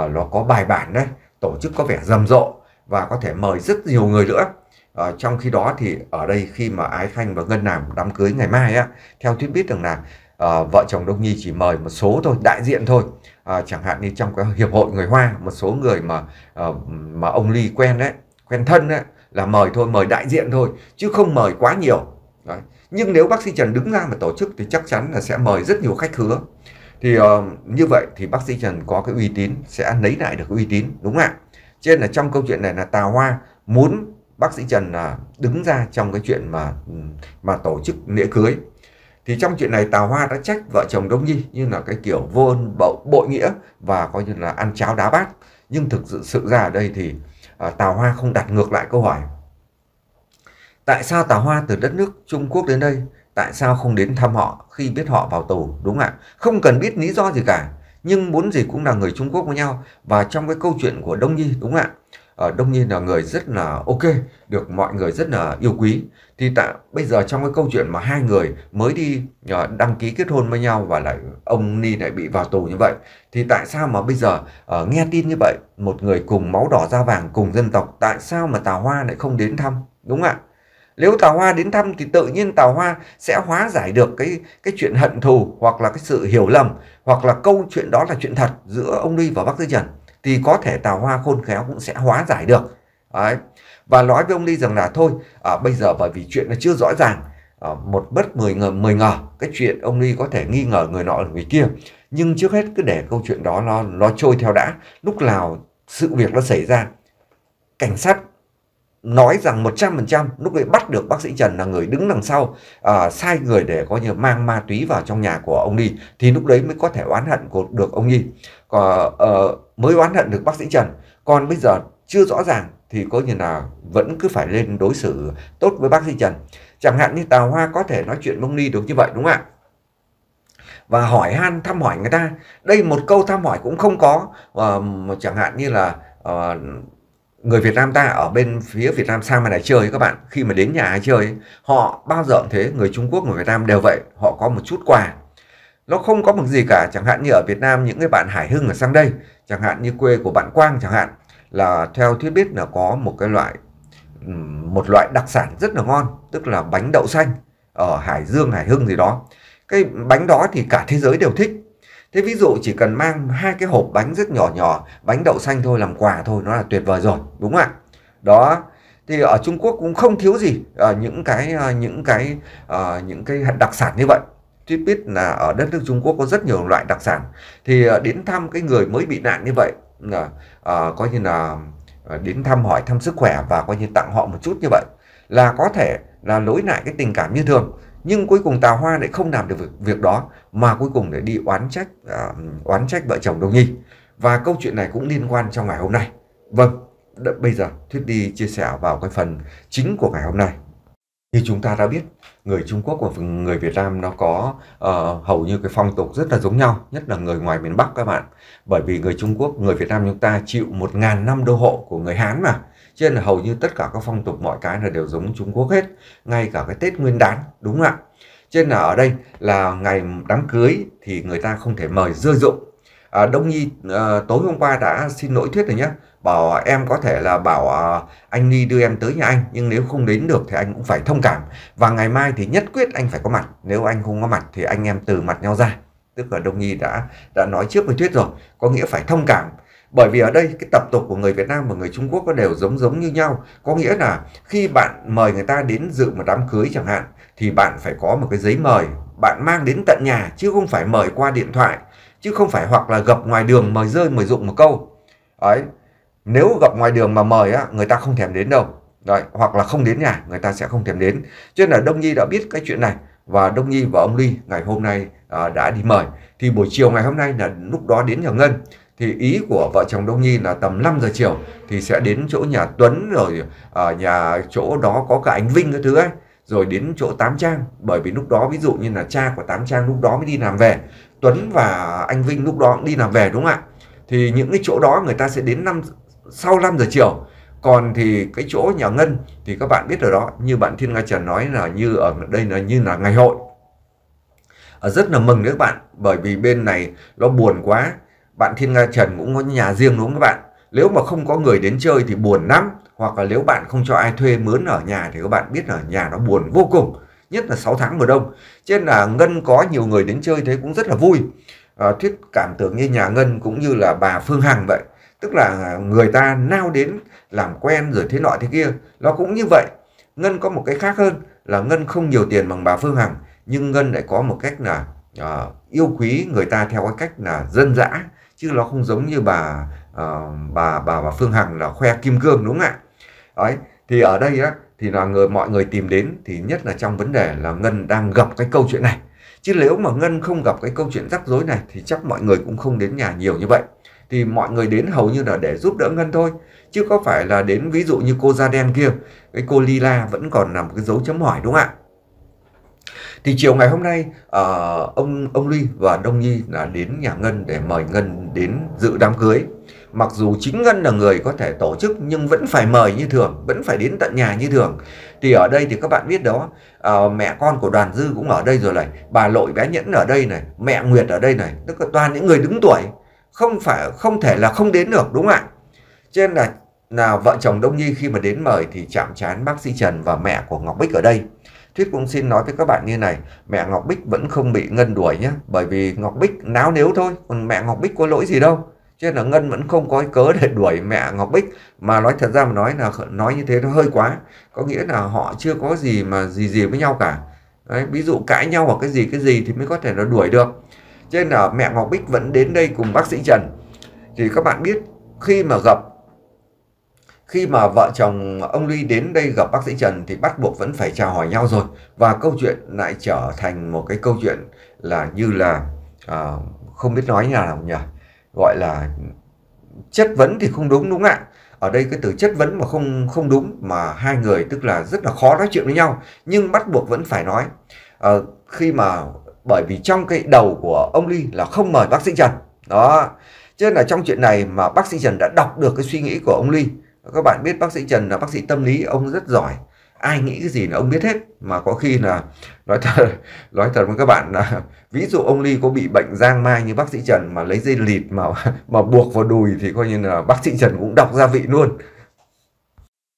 uh, nó có bài bản đấy tổ chức có vẻ rầm rộ và có thể mời rất nhiều người nữa Ờ, trong khi đó thì ở đây khi mà Ái Khanh và Ngân làm đám cưới ngày mai á, theo thuyết biết rằng là à, vợ chồng Đông Nhi chỉ mời một số thôi, đại diện thôi. À, chẳng hạn như trong cái hiệp hội người Hoa, một số người mà à, mà ông Ly quen đấy, quen thân đấy là mời thôi, mời đại diện thôi, chứ không mời quá nhiều. Đấy. Nhưng nếu bác sĩ Trần đứng ra mà tổ chức thì chắc chắn là sẽ mời rất nhiều khách hứa Thì uh, như vậy thì bác sĩ Trần có cái uy tín sẽ lấy lại được uy tín, đúng không ạ? Trên là trong câu chuyện này là Tào Hoa muốn bác sĩ Trần là đứng ra trong cái chuyện mà mà tổ chức lễ cưới thì trong chuyện này Tào Hoa đã trách vợ chồng Đông Nhi như là cái kiểu vô ơn bội nghĩa và coi như là ăn cháo đá bát nhưng thực sự sự ra ở đây thì à, Tào Hoa không đặt ngược lại câu hỏi tại sao Tào Hoa từ đất nước Trung Quốc đến đây tại sao không đến thăm họ khi biết họ vào tù đúng không ạ không cần biết lý do gì cả nhưng muốn gì cũng là người Trung Quốc với nhau và trong cái câu chuyện của Đông Nhi đúng không ạ uh, ờ, đông nhiên là người rất là ok được mọi người rất là yêu quý thì tại bây giờ trong cái câu chuyện mà hai người mới đi ờ, đăng ký kết hôn với nhau và lại ông ni lại bị vào tù như vậy thì tại sao mà bây giờ uh, nghe tin như vậy một người cùng máu đỏ da vàng cùng dân tộc tại sao mà tào hoa lại không đến thăm đúng không ạ nếu Tào Hoa đến thăm thì tự nhiên Tào Hoa sẽ hóa giải được cái cái chuyện hận thù hoặc là cái sự hiểu lầm hoặc là câu chuyện đó là chuyện thật giữa ông ni và Bắc Tư Trần thì có thể tào hoa khôn khéo cũng sẽ hóa giải được Đấy. và nói với ông đi rằng là thôi à, bây giờ bởi vì chuyện nó chưa rõ ràng à, một bất mười ngờ mười ngờ cái chuyện ông đi có thể nghi ngờ người nọ người kia nhưng trước hết cứ để câu chuyện đó nó nó trôi theo đã lúc nào sự việc nó xảy ra cảnh sát nói rằng 100% lúc ấy bắt được bác sĩ Trần là người đứng đằng sau à, sai người để coi như mang ma túy vào trong nhà của ông Nhi thì lúc đấy mới có thể oán hận của được ông Nhi còn à, mới oán hận được bác sĩ Trần còn bây giờ chưa rõ ràng thì có như là vẫn cứ phải lên đối xử tốt với bác sĩ Trần chẳng hạn như Tào Hoa có thể nói chuyện ông Nhi được như vậy đúng không ạ và hỏi han thăm hỏi người ta đây một câu thăm hỏi cũng không có à, chẳng hạn như là à, người Việt Nam ta ở bên phía Việt Nam sang bên này chơi các bạn khi mà đến nhà ai chơi họ bao giờ thế người Trung Quốc người Việt Nam đều vậy họ có một chút quà nó không có một gì cả chẳng hạn như ở Việt Nam những cái bạn Hải Hưng ở sang đây chẳng hạn như quê của bạn Quang chẳng hạn là theo thuyết biết là có một cái loại một loại đặc sản rất là ngon tức là bánh đậu xanh ở Hải Dương Hải Hưng gì đó cái bánh đó thì cả thế giới đều thích Thế ví dụ chỉ cần mang hai cái hộp bánh rất nhỏ nhỏ, bánh đậu xanh thôi làm quà thôi nó là tuyệt vời rồi, đúng không ạ? Đó. Thì ở Trung Quốc cũng không thiếu gì à, những cái à, những cái à, những cái đặc sản như vậy. Tuy biết là ở đất nước Trung Quốc có rất nhiều loại đặc sản. Thì à, đến thăm cái người mới bị nạn như vậy là à, coi như là à, đến thăm hỏi thăm sức khỏe và coi như tặng họ một chút như vậy là có thể là lối lại cái tình cảm như thường nhưng cuối cùng Tào Hoa lại không làm được việc, việc đó mà cuối cùng lại đi oán trách à, oán trách vợ chồng Đông Nhi và câu chuyện này cũng liên quan trong ngày hôm nay. Vâng, đợi, bây giờ Thuyết đi chia sẻ vào cái phần chính của ngày hôm nay. Như chúng ta đã biết, người Trung Quốc và người Việt Nam nó có uh, hầu như cái phong tục rất là giống nhau, nhất là người ngoài miền Bắc các bạn. Bởi vì người Trung Quốc, người Việt Nam chúng ta chịu một ngàn năm đô hộ của người Hán mà. Cho nên hầu như tất cả các phong tục mọi cái là đều giống Trung Quốc hết, ngay cả cái Tết Nguyên đán, đúng không ạ? Cho nên là ở đây là ngày đám cưới thì người ta không thể mời dư dụng. À, Đông Nhi à, tối hôm qua đã xin lỗi thuyết rồi nhé, bảo em có thể là bảo à, anh Nhi đưa em tới nhà anh, nhưng nếu không đến được thì anh cũng phải thông cảm. Và ngày mai thì nhất quyết anh phải có mặt, nếu anh không có mặt thì anh em từ mặt nhau ra. Tức là Đông Nhi đã đã nói trước với Thuyết rồi, có nghĩa phải thông cảm bởi vì ở đây cái tập tục của người Việt Nam và người Trung Quốc có đều giống giống như nhau. Có nghĩa là khi bạn mời người ta đến dự một đám cưới chẳng hạn thì bạn phải có một cái giấy mời bạn mang đến tận nhà chứ không phải mời qua điện thoại chứ không phải hoặc là gặp ngoài đường mời rơi mời dụng một câu. ấy Nếu gặp ngoài đường mà mời á, người ta không thèm đến đâu. Đấy, hoặc là không đến nhà, người ta sẽ không thèm đến. Cho nên là Đông Nhi đã biết cái chuyện này và Đông Nhi và ông Ly ngày hôm nay à, đã đi mời thì buổi chiều ngày hôm nay là lúc đó đến nhà Ngân thì ý của vợ chồng Đông Nhi là tầm 5 giờ chiều thì sẽ đến chỗ nhà Tuấn rồi ở à, nhà chỗ đó có cả anh Vinh cái thứ ấy rồi đến chỗ Tám Trang bởi vì lúc đó ví dụ như là cha của Tám Trang lúc đó mới đi làm về Tuấn và anh Vinh lúc đó cũng đi làm về đúng không ạ thì những cái chỗ đó người ta sẽ đến năm sau 5 giờ chiều còn thì cái chỗ nhà Ngân thì các bạn biết rồi đó như bạn Thiên Nga Trần nói là như ở đây là như là ngày hội ờ, rất là mừng đấy các bạn bởi vì bên này nó buồn quá bạn Thiên Nga Trần cũng có nhà riêng đúng không các bạn nếu mà không có người đến chơi thì buồn lắm hoặc là nếu bạn không cho ai thuê mướn ở nhà thì các bạn biết ở nhà nó buồn vô cùng nhất là 6 tháng mùa đông trên là Ngân có nhiều người đến chơi thế cũng rất là vui à, thuyết cảm tưởng như nhà Ngân cũng như là bà Phương Hằng vậy tức là người ta nao đến làm quen rồi thế nọ thế kia nó cũng như vậy Ngân có một cái khác hơn là Ngân không nhiều tiền bằng bà Phương Hằng nhưng Ngân lại có một cách là uh, yêu quý người ta theo cái cách là dân dã chứ nó không giống như bà uh, bà bà bà Phương Hằng là khoe kim cương đúng không ạ đấy thì ở đây á thì là người mọi người tìm đến thì nhất là trong vấn đề là Ngân đang gặp cái câu chuyện này chứ nếu mà Ngân không gặp cái câu chuyện rắc rối này thì chắc mọi người cũng không đến nhà nhiều như vậy thì mọi người đến hầu như là để giúp đỡ Ngân thôi chứ có phải là đến ví dụ như cô da đen kia cái cô Lila vẫn còn là một cái dấu chấm hỏi đúng không ạ thì chiều ngày hôm nay uh, ông ông Ly và Đông Nhi là đến nhà Ngân để mời Ngân đến dự đám cưới. Mặc dù chính Ngân là người có thể tổ chức nhưng vẫn phải mời như thường, vẫn phải đến tận nhà như thường. Thì ở đây thì các bạn biết đó, uh, mẹ con của Đoàn Dư cũng ở đây rồi này, bà Lội bé Nhẫn ở đây này, mẹ Nguyệt ở đây này, tức là toàn những người đứng tuổi, không phải không thể là không đến được đúng không ạ? trên nên là là vợ chồng Đông Nhi khi mà đến mời thì chạm trán bác sĩ Trần và mẹ của Ngọc Bích ở đây. Tuyết cũng xin nói với các bạn như này, mẹ Ngọc Bích vẫn không bị Ngân đuổi nhé, bởi vì Ngọc Bích náo nếu thôi, còn mẹ Ngọc Bích có lỗi gì đâu. Cho nên là Ngân vẫn không có cớ để đuổi mẹ Ngọc Bích mà nói thật ra mà nói là nói như thế nó hơi quá. Có nghĩa là họ chưa có gì mà gì gì với nhau cả. Đấy, ví dụ cãi nhau hoặc cái gì cái gì thì mới có thể nó đuổi được. Cho nên là mẹ Ngọc Bích vẫn đến đây cùng bác sĩ Trần. Thì các bạn biết khi mà gặp khi mà vợ chồng ông Ly đến đây gặp bác sĩ Trần thì bắt buộc vẫn phải chào hỏi nhau rồi và câu chuyện lại trở thành một cái câu chuyện là như là à, không biết nói như nào nhỉ gọi là chất vấn thì không đúng đúng ạ ở đây cái từ chất vấn mà không không đúng mà hai người tức là rất là khó nói chuyện với nhau nhưng bắt buộc vẫn phải nói à, khi mà bởi vì trong cái đầu của ông Ly là không mời bác sĩ Trần đó cho nên là trong chuyện này mà bác sĩ Trần đã đọc được cái suy nghĩ của ông Ly các bạn biết bác sĩ Trần là bác sĩ tâm lý ông rất giỏi ai nghĩ cái gì là ông biết hết mà có khi là nói thật nói thật với các bạn là ví dụ ông Ly có bị bệnh giang mai như bác sĩ Trần mà lấy dây lịt mà mà buộc vào đùi thì coi như là bác sĩ Trần cũng đọc gia vị luôn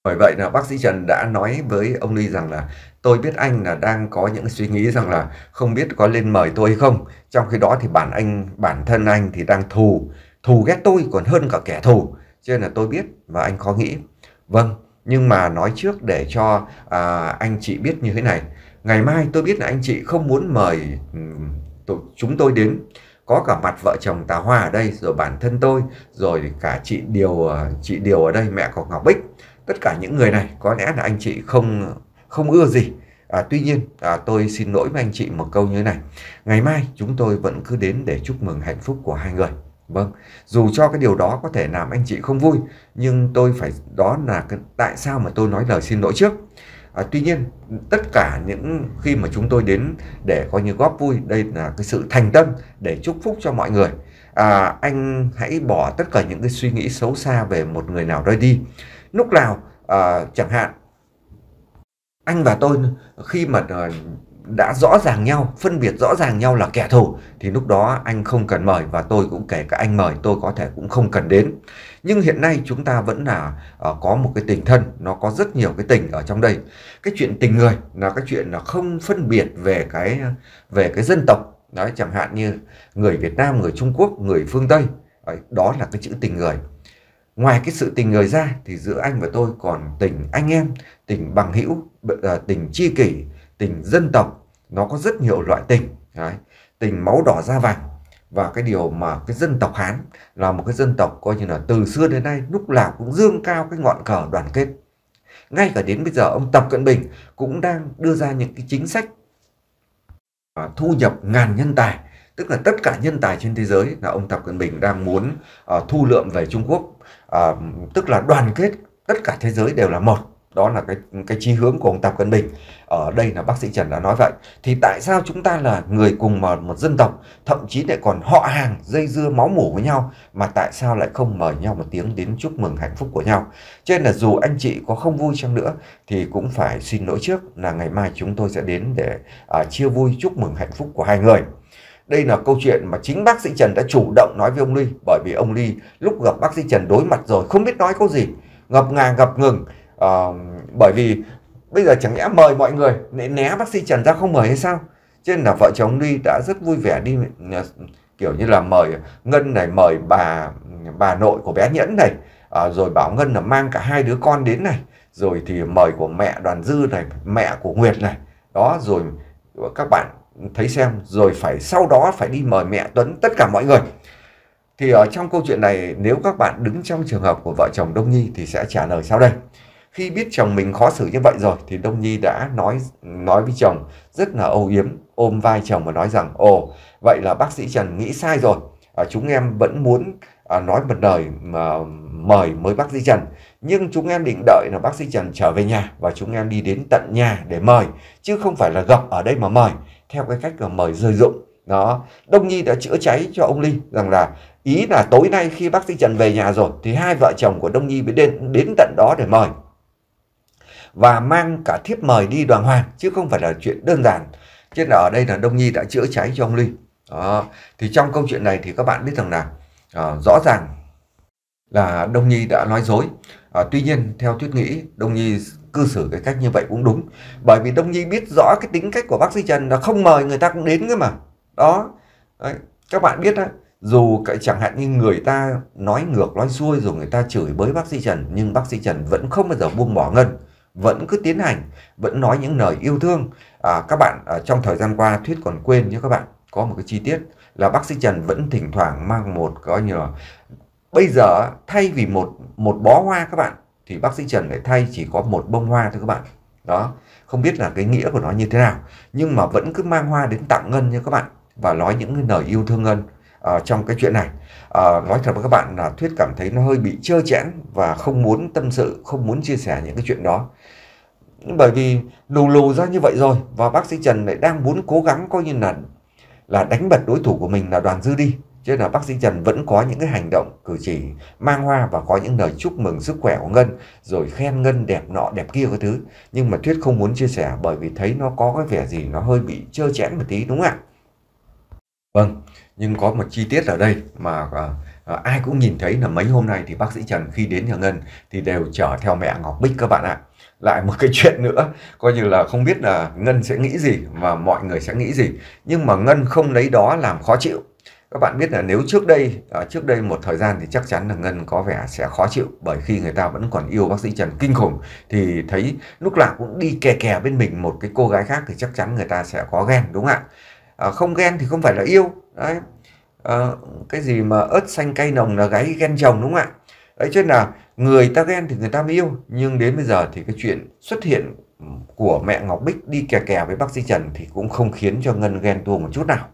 bởi vậy là bác sĩ Trần đã nói với ông Ly rằng là tôi biết anh là đang có những suy nghĩ rằng là không biết có lên mời tôi hay không trong khi đó thì bản anh bản thân anh thì đang thù thù ghét tôi còn hơn cả kẻ thù cho nên là tôi biết và anh khó nghĩ vâng nhưng mà nói trước để cho à, anh chị biết như thế này ngày mai tôi biết là anh chị không muốn mời chúng tôi đến có cả mặt vợ chồng Tà Hoa ở đây rồi bản thân tôi rồi cả chị Điều à, chị Điều ở đây mẹ của Ngọc Bích tất cả những người này có lẽ là anh chị không không ưa gì à, tuy nhiên à, tôi xin lỗi với anh chị một câu như thế này ngày mai chúng tôi vẫn cứ đến để chúc mừng hạnh phúc của hai người Vâng, dù cho cái điều đó có thể làm anh chị không vui, nhưng tôi phải đó là cái, tại sao mà tôi nói lời xin lỗi trước. À, tuy nhiên, tất cả những khi mà chúng tôi đến để coi như góp vui, đây là cái sự thành tâm để chúc phúc cho mọi người. À, anh hãy bỏ tất cả những cái suy nghĩ xấu xa về một người nào đó đi. Lúc nào, à, chẳng hạn, anh và tôi khi mà à, đã rõ ràng nhau, phân biệt rõ ràng nhau là kẻ thù thì lúc đó anh không cần mời và tôi cũng kể cả anh mời tôi có thể cũng không cần đến. Nhưng hiện nay chúng ta vẫn là uh, có một cái tình thân, nó có rất nhiều cái tình ở trong đây. Cái chuyện tình người là cái chuyện là không phân biệt về cái về cái dân tộc. Đấy chẳng hạn như người Việt Nam, người Trung Quốc, người phương Tây. Đấy, đó là cái chữ tình người ngoài cái sự tình người ra thì giữa anh và tôi còn tình anh em tình bằng hữu ờ, tình tri kỷ tình dân tộc nó có rất nhiều loại tình đấy. tình máu đỏ da vàng và cái điều mà cái dân tộc Hán là một cái dân tộc coi như là từ xưa đến nay lúc nào cũng dương cao cái ngọn cờ đoàn kết ngay cả đến bây giờ ông Tập Cận Bình cũng đang đưa ra những cái chính sách thu nhập ngàn nhân tài tức là tất cả nhân tài trên thế giới là ông Tập Cận Bình đang muốn à, thu lượm về Trung Quốc à, tức là đoàn kết tất cả thế giới đều là một đó là cái cái chí hướng của ông Tập Cận Bình ở đây là bác sĩ Trần đã nói vậy thì tại sao chúng ta là người cùng mà một dân tộc thậm chí lại còn họ hàng dây dưa máu mủ với nhau mà tại sao lại không mời nhau một tiếng đến chúc mừng hạnh phúc của nhau cho nên là dù anh chị có không vui chăng nữa thì cũng phải xin lỗi trước là ngày mai chúng tôi sẽ đến để à, chia vui chúc mừng hạnh phúc của hai người đây là câu chuyện mà chính bác sĩ Trần đã chủ động nói với ông Ly bởi vì ông Ly lúc gặp bác sĩ Trần đối mặt rồi không biết nói câu gì ngập ngà ngập ngừng uh, bởi vì bây giờ chẳng lẽ mời mọi người né, né bác sĩ Trần ra không mời hay sao cho nên là vợ chồng đi đã rất vui vẻ đi ờ, kiểu như là mời Ngân này mời bà bà nội của bé Nhẫn này à, rồi bảo Ngân là mang cả hai đứa con đến này rồi thì mời của mẹ Đoàn Dư này mẹ của Nguyệt này đó rồi các bạn thấy xem rồi phải sau đó phải đi mời mẹ Tuấn tất cả mọi người thì ở trong câu chuyện này nếu các bạn đứng trong trường hợp của vợ chồng Đông Nhi thì sẽ trả lời sau đây khi biết chồng mình khó xử như vậy rồi thì Đông Nhi đã nói nói với chồng rất là âu yếm, ôm vai chồng và nói rằng ồ vậy là bác sĩ Trần nghĩ sai rồi. À, chúng em vẫn muốn à, nói một lời mà mời mới bác sĩ Trần nhưng chúng em định đợi là bác sĩ Trần trở về nhà và chúng em đi đến tận nhà để mời chứ không phải là gặp ở đây mà mời theo cái cách là mời rơi dụng đó Đông Nhi đã chữa cháy cho ông Ly rằng là ý là tối nay khi bác sĩ Trần về nhà rồi thì hai vợ chồng của Đông Nhi mới đến đến tận đó để mời và mang cả thiếp mời đi đoàn hoàng chứ không phải là chuyện đơn giản chứ là ở đây là đông nhi đã chữa cháy cho ông ly đó. thì trong câu chuyện này thì các bạn biết rằng là à, rõ ràng là đông nhi đã nói dối à, tuy nhiên theo thuyết nghĩ đông nhi cư xử cái cách như vậy cũng đúng bởi vì đông nhi biết rõ cái tính cách của bác sĩ trần là không mời người ta cũng đến cơ mà đó Đấy. các bạn biết đấy dù cái chẳng hạn như người ta nói ngược nói xuôi rồi người ta chửi bới bác sĩ trần nhưng bác sĩ trần vẫn không bao giờ buông bỏ ngân vẫn cứ tiến hành vẫn nói những lời yêu thương à, các bạn à, trong thời gian qua thuyết còn quên nhé các bạn có một cái chi tiết là bác sĩ Trần vẫn thỉnh thoảng mang một coi như là bây giờ thay vì một một bó hoa các bạn thì bác sĩ Trần lại thay chỉ có một bông hoa thôi các bạn đó không biết là cái nghĩa của nó như thế nào nhưng mà vẫn cứ mang hoa đến tặng ngân nha các bạn và nói những lời yêu thương ngân Ờ, trong cái chuyện này uh, nói thật với các bạn là thuyết cảm thấy nó hơi bị trơ chẽn và không muốn tâm sự không muốn chia sẻ những cái chuyện đó bởi vì lù lù ra như vậy rồi và bác sĩ Trần lại đang muốn cố gắng coi như là là đánh bật đối thủ của mình là đoàn dư đi chứ là bác sĩ Trần vẫn có những cái hành động cử chỉ mang hoa và có những lời chúc mừng sức khỏe của Ngân rồi khen Ngân đẹp nọ đẹp kia cái thứ nhưng mà Thuyết không muốn chia sẻ bởi vì thấy nó có cái vẻ gì nó hơi bị trơ chẽn một tí đúng không ạ? Vâng, nhưng có một chi tiết ở đây mà ờ, ờ, ai cũng nhìn thấy là mấy hôm nay thì bác sĩ Trần khi đến nhà Ngân thì đều chở theo mẹ Ngọc Bích các bạn ạ. Lại một cái chuyện nữa, coi như là không biết là Ngân sẽ nghĩ gì và mọi người sẽ nghĩ gì, nhưng mà Ngân không lấy đó làm khó chịu các bạn biết là nếu trước đây ờ, trước đây một thời gian thì chắc chắn là ngân có vẻ sẽ khó chịu bởi khi người ta vẫn còn yêu bác sĩ trần kinh khủng thì thấy lúc nào cũng đi kè kè bên mình một cái cô gái khác thì chắc chắn người ta sẽ có ghen đúng không ạ à, không ghen thì không phải là yêu đấy à, cái gì mà ớt xanh cay nồng là gái ghen chồng đúng không ạ đấy cho nên là người ta ghen thì người ta mới yêu nhưng đến bây giờ thì cái chuyện xuất hiện của mẹ Ngọc Bích đi kè kè với bác sĩ Trần thì cũng không khiến cho Ngân ghen tuông một chút nào.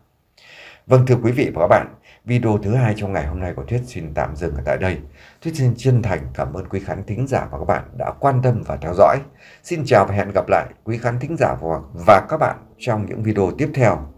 Vâng thưa quý vị và các bạn, video thứ hai trong ngày hôm nay của Thuyết xin tạm dừng ở tại đây. Thuyết xin chân thành cảm ơn quý khán thính giả và các bạn đã quan tâm và theo dõi. Xin chào và hẹn gặp lại quý khán thính giả và các bạn trong những video tiếp theo.